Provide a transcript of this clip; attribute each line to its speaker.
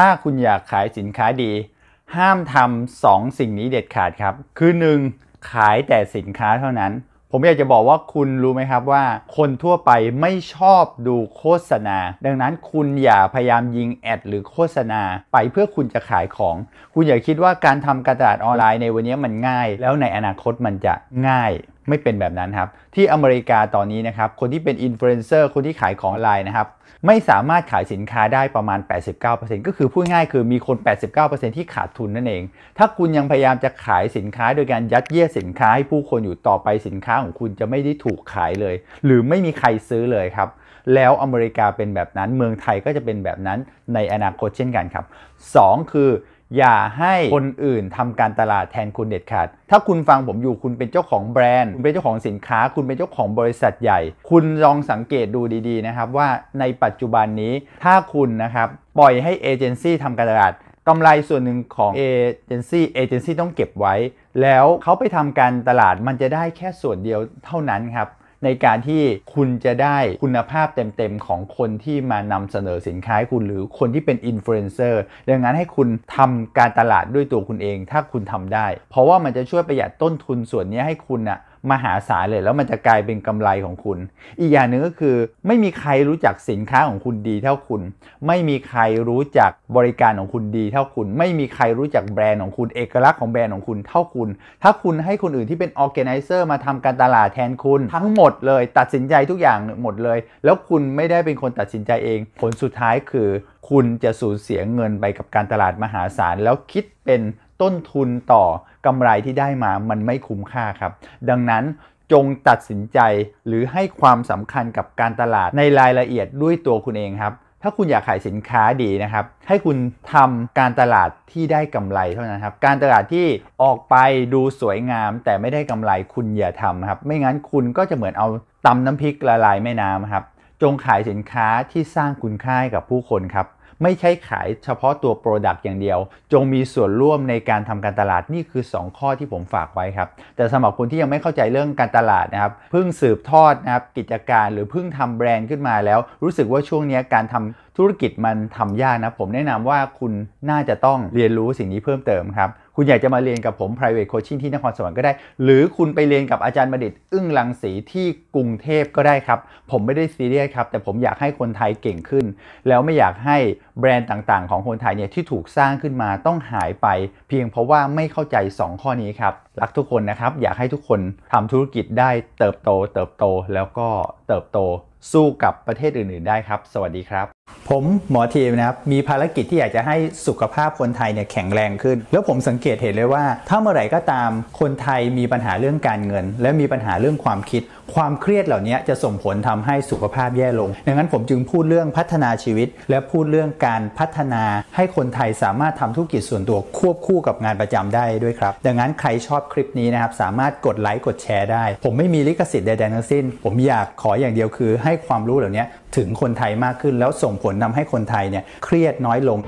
Speaker 1: ถ้าคุณอยากขายสินค้าดี ห้ามทำสองสิ่งนี้เด็ดขาดครับ คือ 1. ขายแต่สินค้าเท่านั้น ผมอยากจะบอกว่าคุณรู้ไหมครับว่าคนทั่วไปไม่ชอบดูโฆษณา ดังนั้นคุณอย่าพยายามยิงแอดหรือโฆษณาไปเพื่อคุณจะขายของ คุณอย่าคิดว่าการทำการตลาดออนไลน์ในวันนี้มันง่าย แล้วในอนาคตมันจะง่ายไม่เป็นแบบนั้นครับ ที่อเมริกาตอนนี้นะครับคนที่เป็นอินฟลูเอนเซอร์คนที่ขายของออนไลน์นะครับ ไม่สามารถขายสินค้าได้ประมาณ 89%ก็คือพูดง่ายคือมีคน 89%ที่ขาดทุนนั่นเอง ถ้าคุณยังพยายามจะขายสินค้าโดยการยัดเยียดสินค้าให้ผู้คนอยู่ต่อไปสินค้าของคุณจะไม่ได้ถูกขายเลย หรือไม่มีใครซื้อเลยครับ แล้วอเมริกาเป็นแบบนั้นเมืองไทยก็จะเป็นแบบนั้นในอนาคตเช่นกันครับ 2 คืออย่าให้คนอื่นทำการตลาดแทนคุณเด็ดขาด ถ้าคุณฟังผมอยู่คุณเป็นเจ้าของแบรนด์คุณเป็นเจ้าของสินค้า คุณเป็นเจ้าของบริษัทใหญ่ คุณลองสังเกตดูดี ๆ นะครับ ว่าในปัจจุบันนี้ถ้าคุณนะครับปล่อยให้เอเจนซี่ทำการตลาดกำไรส่วนหนึ่งของเอเจนซี่เอเจนซี่ต้องเก็บไว้ แล้วเขาไปทำการตลาดมันจะได้แค่ส่วนเดียวเท่านั้นครับในการที่คุณจะได้คุณภาพเต็มๆ ของคนที่มานำเสนอสินค้าคุณหรือคนที่เป็นอินฟลูเอนเซอร์ดังนั้นให้คุณทำการตลาดด้วยตัวคุณเองถ้าคุณทำได้ เพราะว่ามันจะช่วยประหยัดต้นทุนส่วนนี้ให้คุณอนะ่ะมหาศาลเลยแล้วมันจะกลายเป็นกำไรของคุณ อีกอย่างหนึ่งก็คือไม่มีใครรู้จักสินค้าของคุณดีเท่าคุณ ไม่มีใครรู้จักบริการของคุณดีเท่าคุณ ไม่มีใครรู้จักแบรนด์ของคุณเอกลักษณ์ของแบรนด์ของคุณเท่าคุณ ถ้าคุณให้คนอื่นที่เป็นออแกไนเซอร์มาทำการตลาดแทนคุณ ทั้งหมดเลยตัดสินใจทุกอย่างหมดเลย แล้วคุณไม่ได้เป็นคนตัดสินใจเอง ผลสุดท้ายคือคุณจะสูญเสียเงินไปกับการตลาดมหาศาลแล้วคิดเป็นต้นทุนต่อกำไรที่ได้มามันไม่คุ้มค่าครับ ดังนั้นจงตัดสินใจหรือให้ความสำคัญกับการตลาดในรายละเอียดด้วยตัวคุณเองครับ ถ้าคุณอยากขายสินค้าดีนะครับ ให้คุณทำการตลาดที่ได้กำไรเท่านั้นครับ การตลาดที่ออกไปดูสวยงามแต่ไม่ได้กำไรคุณอย่าทำครับ ไม่งั้นคุณก็จะเหมือนเอาตำน้ำพริกละลายแม่น้ำครับ จงขายสินค้าที่สร้างคุณค่ากับผู้คนครับไม่ใช่ขายเฉพาะตัว Product อย่างเดียว จงมีส่วนร่วมในการทำการตลาดนี่คือ 2 ข้อที่ผมฝากไว้ครับ แต่สำหรับคนที่ยังไม่เข้าใจเรื่องการตลาดนะครับ เพิ่งสืบทอดนะครับกิจการหรือเพิ่งทำแบรนด์ขึ้นมาแล้ว รู้สึกว่าช่วงนี้การทำธุรกิจมันทำยากนะผมแนะนำว่าคุณน่าจะต้องเรียนรู้สิ่งนี้เพิ่มเติมครับคุณอยากจะมาเรียนกับผม private coaching ที่นครสวรรค์ก็ได้ หรือคุณไปเรียนกับอาจารย์บดิต อึ้งลังสีที่กรุงเทพก็ได้ครับ ผมไม่ได้ซีเรียสครับ แต่ผมอยากให้คนไทยเก่งขึ้น แล้วไม่อยากให้แบรนด์ต่างๆของคนไทยเนี่ยที่ถูกสร้างขึ้นมาต้องหายไป เพียงเพราะว่าไม่เข้าใจ 2 ข้อนี้ครับ รักทุกคนนะครับ อยากให้ทุกคนทำธุรกิจได้เติบโต เติบโต แล้วก็เติบโตสู้กับประเทศอื่นๆได้ครับ สวัสดีครับ ผมหมอทีมนะครับ มีภารกิจที่อยากจะให้สุขภาพคนไทยเนี่ยแข็งแรงขึ้น แล้วผมสังเกตเห็นเลยว่า ถ้าเมื่อไหร่ก็ตามคนไทยมีปัญหาเรื่องการเงิน และมีปัญหาเรื่องความคิดความเครียดเหล่านี้จะส่งผลทำให้สุขภาพแย่ลง ดังนั้นผมจึงพูดเรื่องพัฒนาชีวิต และพูดเรื่องการพัฒนาให้คนไทยสามารถทำธุรกิจส่วนตัวควบคู่กับงานประจำได้ด้วยครับ ดังนั้นใครชอบคลิปนี้นะครับ สามารถกดไลค์กดแชร์ได้ ผมไม่มีลิขสิทธิ์ใด ๆ ทั้งสิ้น ผมอยากขออย่างเดียวคือ ให้ความรู้เหล่านี้ถึงคนไทยมากขึ้น แล้วส่งผลทาให้คนไทยเนี่ยเครียดน้อยลง